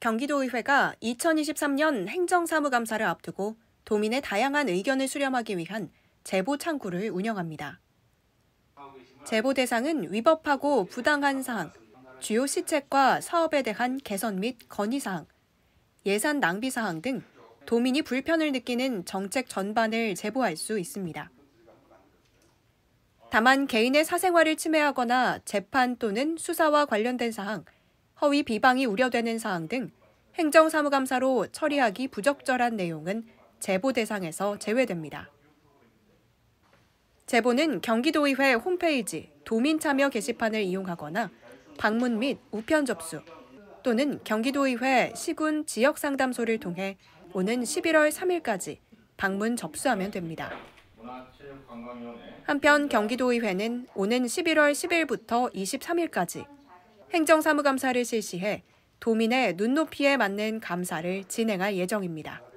경기도의회가 2023년 행정사무감사를 앞두고 도민의 다양한 의견을 수렴하기 위한 제보 창구를 운영합니다. 제보 대상은 위법하고 부당한 사항, 주요 시책과 사업에 대한 개선 및 건의 사항, 예산 낭비 사항 등 도민이 불편을 느끼는 정책 전반을 제보할 수 있습니다. 다만 개인의 사생활을 침해하거나 재판 또는 수사와 관련된 사항, 허위 비방이 우려되는 사항 등 행정사무감사로 처리하기 부적절한 내용은 제보 대상에서 제외됩니다. 제보는 경기도의회 홈페이지 도민참여 게시판을 이용하거나 방문 및 우편 접수 또는 경기도의회 시군 지역상담소를 통해 오는 11월 3일까지 방문 접수하면 됩니다. 한편 경기도의회는 오는 11월 10일부터 23일까지 행정사무감사를 실시해 도민의 눈높이에 맞는 감사를 진행할 예정입니다.